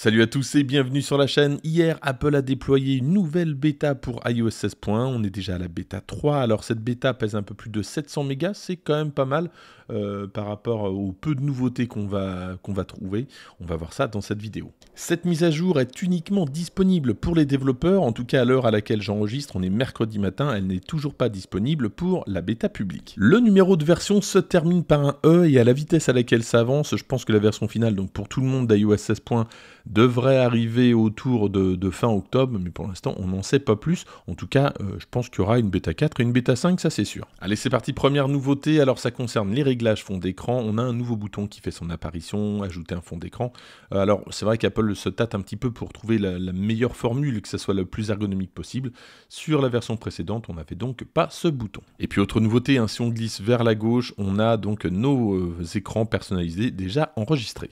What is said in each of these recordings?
Salut à tous et bienvenue sur la chaîne. Hier, Apple a déployé une nouvelle bêta pour iOS 16.1. On est déjà à la bêta 3. Alors cette bêta pèse un peu plus de 700 mégas, c'est quand même pas mal euh, par rapport aux peu de nouveautés qu'on va, qu'on va trouver. On va voir ça dans cette vidéo. Cette mise à jour est uniquement disponible pour les développeurs, en tout cas à l'heure à laquelle j'enregistre, on est mercredi matin, elle n'est toujours pas disponible pour la bêta publique. Le numéro de version se termine par un E et à la vitesse à laquelle ça avance, je pense que la version finale, donc pour tout le monde d'iOS 16.1, devrait arriver autour de, fin octobre, mais pour l'instant on n'en sait pas plus. En tout cas, euh, je pense qu'il y aura une bêta 4 et une bêta 5, ça c'est sûr. Allez, c'est parti, première nouveauté, alors ça concerne les réglages fond d'écran. On a un nouveau bouton qui fait son apparition, ajouter un fond d'écran. Euh, alors c'est vrai qu'Apple se tâte un petit peu pour trouver la, meilleure formule, que ça soit le plus ergonomique possible. Sur la version précédente, on n'avait donc pas ce bouton. Et puis autre nouveauté, hein, si on glisse vers la gauche, on a donc nos euh, écrans personnalisés déjà enregistrés.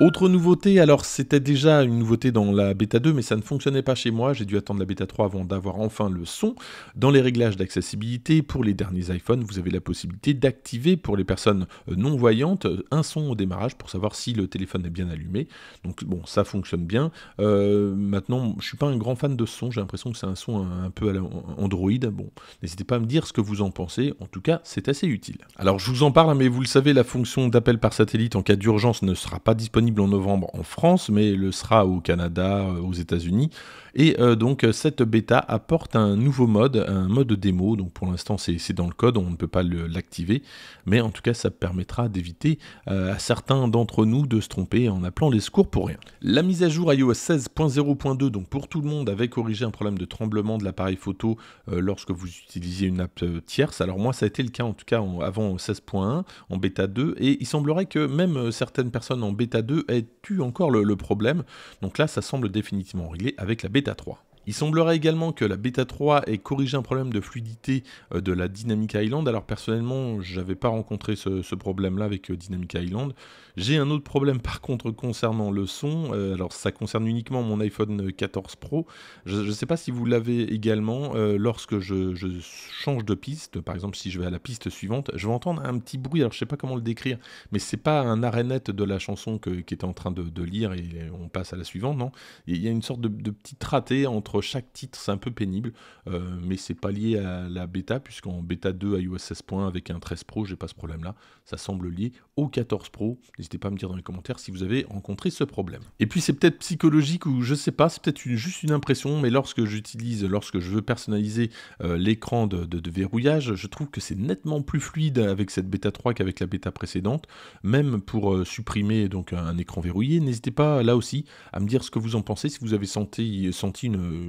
Autre nouveauté, alors c'était déjà une nouveauté dans la bêta 2, mais ça ne fonctionnait pas chez moi, j'ai dû attendre la bêta 3 avant d'avoir enfin le son. Dans les réglages d'accessibilité, pour les derniers iPhones, vous avez la possibilité d'activer pour les personnes euh, non-voyantes euh, un son au démarrage pour savoir si le téléphone est bien allumé. Donc bon, ça fonctionne bien. Euh, maintenant, je ne suis pas un grand fan de son, j'ai l'impression que c'est un son un, peu à Android. Bon, n'hésitez pas à me dire ce que vous en pensez, en tout cas c'est assez utile. Alors je vous en parle, hein, mais vous le savez, la fonction d'appel par satellite en cas d'urgence ne sera pas disponible en novembre en France, mais le sera au Canada, euh, aux États-Unis. Et euh, donc euh, cette bêta apporte un nouveau mode, un mode démo. Donc pour l'instant c'est dans le code, on ne peut pas l'activer, mais en tout cas ça permettra d'éviter à certains d'entre nous de se tromper en appelant les secours pour rien. La mise à jour iOS 16.0.2, donc pour tout le monde, avait corrigé un problème de tremblement de l'appareil photo lorsque vous utilisez une app tierce. Alors moi ça a été le cas en tout cas avant 16.1, en bêta 2, et il semblerait que même certaines personnes en bêta 2 es tu encore le problème Donc là, ça semble définitivement réglé avec la bêta 3. Il semblerait également que la bêta 3 ait corrigé un problème de fluidité euh, de la Dynamic Island. Alors personnellement, j'avais pas rencontré ce, problème-là avec euh, Dynamic Island. J'ai un autre problème par contre concernant le son. Euh, alors ça concerne uniquement mon iPhone 14 Pro. Je ne sais pas si vous l'avez également. lorsque je, change de piste, par exemple si je vais à la piste suivante, je vais entendre un petit bruit. Alors je sais pas comment le décrire, mais c'est pas un arrêt net de la chanson qui était en train de, lire et on passe à la suivante, non Il y a une sorte de, de petit raté entre chaque titre, c'est un peu pénible, euh, mais c'est pas lié à la bêta, puisqu'en bêta 2 iOS 16.1 avec un 13 Pro, j'ai pas ce problème-là, ça semble lié au 14 Pro. N'hésitez pas à me dire dans les commentaires si vous avez rencontré ce problème. Et puis c'est peut-être psychologique ou je sais pas, c'est peut-être juste une impression, mais lorsque j'utilise, lorsque je veux personnaliser euh, l'écran de, verrouillage, je trouve que c'est nettement plus fluide avec cette bêta 3 qu'avec la bêta précédente, même pour euh, supprimer donc un écran verrouillé. N'hésitez pas là aussi à me dire ce que vous en pensez, si vous avez senti, senti une,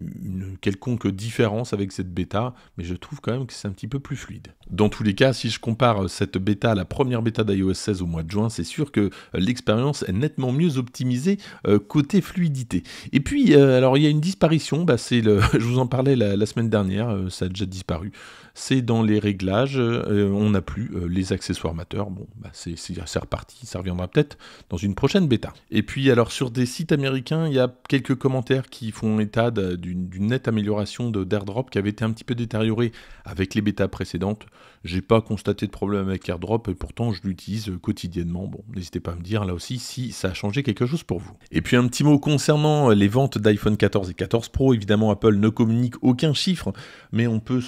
une quelconque différence avec cette bêta, mais je trouve quand même que c'est un petit peu plus fluide. Dans tous les cas, si je compare cette bêta à la première bêta d'iOS 16 au mois de juin, c'est sûr que euh, l'expérience est nettement mieux optimisée euh, côté fluidité. Et puis, euh, alors il y a une disparition, bah, je vous en parlais la, semaine dernière, ça a déjà disparu. C'est dans les réglages, on n'a plus les accessoires mateurs. Bon, bah, c'est, reparti, ça reviendra peut-être dans une prochaine bêta. Et puis, alors sur des sites américains, il y a quelques commentaires qui font état d'une, nette amélioration de, d'AirDrop qui avait été un petit peu détériorée avec les bêtas précédentes j'ai pas constaté de problème avec AirDrop et pourtant je l'utilise euh, quotidiennement. Bon, n'hésitez pas à me dire là aussi si ça a changé quelque chose pour vous. Et puis un petit mot concernant euh, les ventes d'iPhone 14 et 14 Pro. Évidemment, Apple ne communique aucun chiffre, mais on peut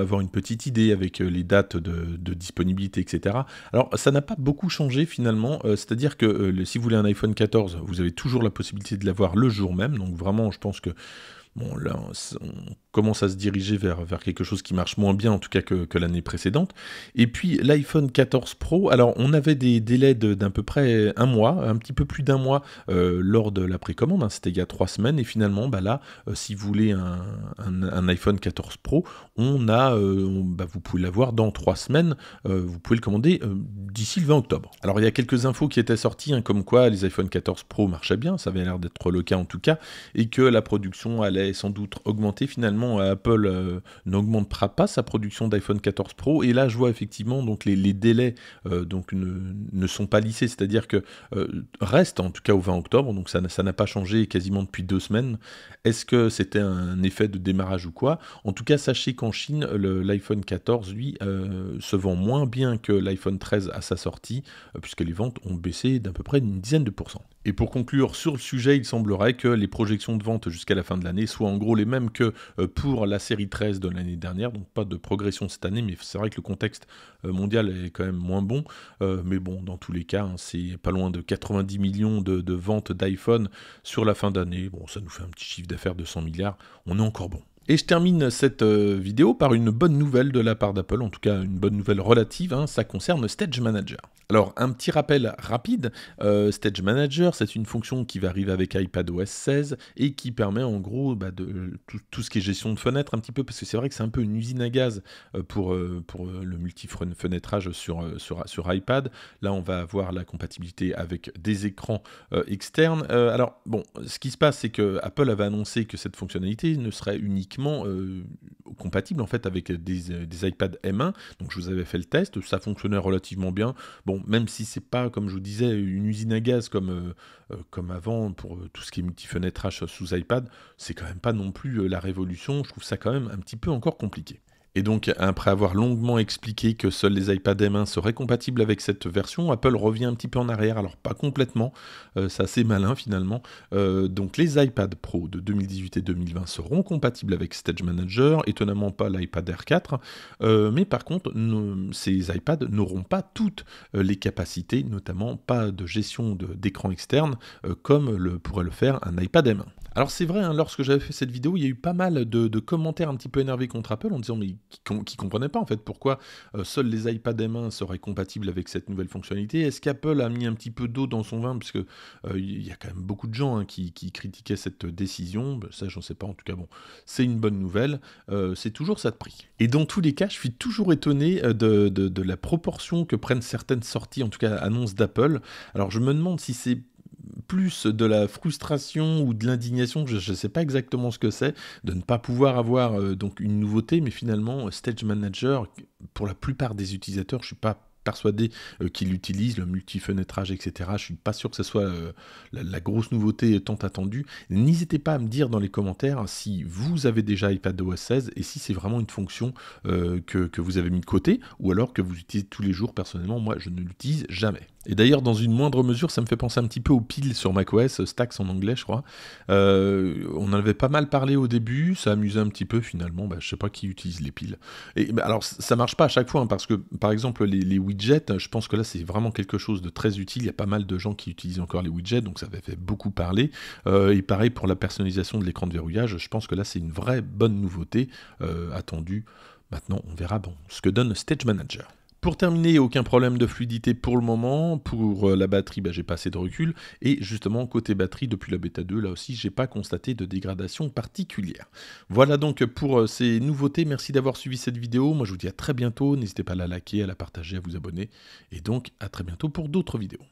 avoir une petite idée avec euh, les dates de, disponibilité, etc. Alors, ça n'a pas beaucoup changé finalement, c'est-à-dire que si vous voulez un iPhone 14, vous avez toujours la possibilité de l'avoir le jour même, donc vraiment, je pense que bon, là, on, commence à se diriger vers, vers quelque chose qui marche moins bien, en tout cas que, que l'année précédente. Et puis l'iPhone 14 Pro, alors on avait des délais d'un peu près un mois, un petit peu plus d'un mois euh, lors de la précommande, hein. c'était il y a trois semaines, et finalement, bah là, euh, si vous voulez un, iPhone 14 Pro, on a, euh, bah, vous pouvez l'avoir dans trois semaines, vous pouvez le commander d'ici le 20 octobre. Alors il y a quelques infos qui étaient sorties, hein, comme quoi les iPhone 14 Pro marchaient bien, ça avait l'air d'être le cas en tout cas, et que la production allait sans doute augmenté Finalement, Apple euh, n'augmentera pas sa production d'iPhone 14 Pro. Et là, je vois effectivement donc les, délais euh, donc ne, sont pas lissés, c'est-à-dire que euh, reste en tout cas au 20 octobre, donc ça, n'a pas changé quasiment depuis deux semaines. Est-ce que c'était un effet de démarrage ou quoi En tout cas, sachez qu'en Chine, l'iPhone 14, lui, se vend moins bien que l'iPhone 13 à sa sortie, puisque les ventes ont baissé d'à peu près une dizaine de pourcents. Et pour conclure sur le sujet, il semblerait que les projections de vente jusqu'à la fin de l'année soit en gros les mêmes que euh, pour la série 13 de l'année dernière. Donc pas de progression cette année, mais c'est vrai que le contexte euh, mondial est quand même moins bon. Euh, mais bon, dans tous les cas, hein, c'est pas loin de 90 millions de, ventes d'iPhone sur la fin d'année. Bon, ça nous fait un petit chiffre d'affaires de 100 milliards. On est encore bon. Et je termine cette vidéo par une bonne nouvelle de la part d'Apple, en tout cas une bonne nouvelle relative, hein. ça concerne Stage Manager. Alors, un petit rappel rapide, euh, Stage Manager, c'est une fonction qui va arriver avec iPadOS 16 et qui permet en gros bah, de tout, ce qui est gestion de fenêtres un petit peu, parce que c'est vrai que c'est un peu une usine à gaz euh, pour, euh, pour le multi-fenêtrage sur, iPad. Là, on va avoir la compatibilité avec des écrans externes. alors, bon, ce qui se passe, c'est que Apple avait annoncé que cette fonctionnalité ne serait uniquement compatible en fait avec des, euh, iPad M1. Donc je vous avais fait le test, ça fonctionnait relativement bien. Bon, même si c'est pas comme je vous disais une usine à gaz comme, euh, euh, comme avant pour tout ce qui est H sous iPad, c'est quand même pas non plus la révolution. Je trouve ça quand même un petit peu encore compliqué. Et donc, après avoir longuement expliqué que seuls les iPad M1 seraient compatibles avec cette version, Apple revient un petit peu en arrière, alors pas complètement, ça euh, c'est assez malin finalement. Euh, donc, les iPad Pro de 2018 et 2020 seront compatibles avec Stage Manager, étonnamment pas l'iPad Air 4, euh, mais par contre, ces iPads n'auront pas toutes les capacités, notamment pas de gestion d'écran externe, comme le, pourrait le faire un iPad M1. Alors c'est vrai, hein, lorsque j'avais fait cette vidéo, il y a eu pas mal de, commentaires un petit peu énervés contre Apple en disant mais qui, ne comprenaient pas en fait pourquoi euh, seuls les iPad M1 seraient compatibles avec cette nouvelle fonctionnalité. Est-ce qu'Apple a mis un petit peu d'eau dans son vin puisque euh, il y a quand même beaucoup de gens hein, qui, critiquaient cette décision. ça ben, ça j'en sais pas. En tout cas bon, c'est une bonne nouvelle. Euh, c'est toujours ça de prix. Et dans tous les cas, je suis toujours étonné de, de la proportion que prennent certaines sorties, en tout cas annonces d'Apple. Alors je me demande si c'est plus de la frustration ou de l'indignation, je ne sais pas exactement ce que c'est, de ne pas pouvoir avoir euh, donc une nouveauté, mais finalement, euh, Stage Manager, pour la plupart des utilisateurs, je ne suis pas persuadé euh, qu'ils qu'il l'utilise, le multi-fenêtrage, etc. Je ne suis pas sûr que ce soit la, grosse nouveauté tant attendue. N'hésitez pas à me dire dans les commentaires si vous avez déjà iPadOS 16 et si c'est vraiment une fonction que, que vous avez mis de côté ou alors que vous utilisez tous les jours. Personnellement, moi, je ne l'utilise jamais. Et d'ailleurs, dans une moindre mesure, ça me fait penser un petit peu aux piles sur macOS, Stacks en anglais, je crois. Euh, on en avait pas mal parlé au début, ça amusait un petit peu finalement. Bah, je ne sais pas qui utilise les piles. Bah, alors, ça marche pas à chaque fois, hein, parce que par exemple, les, widgets, je pense que là, c'est vraiment quelque chose de très utile. Il y a pas mal de gens qui utilisent encore les widgets, donc ça avait fait beaucoup parler. Euh, et pareil pour la personnalisation de l'écran de verrouillage, je pense que là, c'est une vraie bonne nouveauté euh, attendue. Maintenant, on verra bon, ce que donne Stage Manager. Pour terminer, aucun problème de fluidité pour le moment. Pour euh, la batterie, je bah, j'ai pas assez de recul. Et justement, côté batterie, depuis la bêta 2, là aussi, j'ai pas constaté de dégradation particulière. Voilà donc pour euh, ces nouveautés. Merci d'avoir suivi cette vidéo. Moi, je vous dis à très bientôt. N'hésitez pas à la liker, à la partager, à vous abonner. Et donc, à très bientôt pour d'autres vidéos.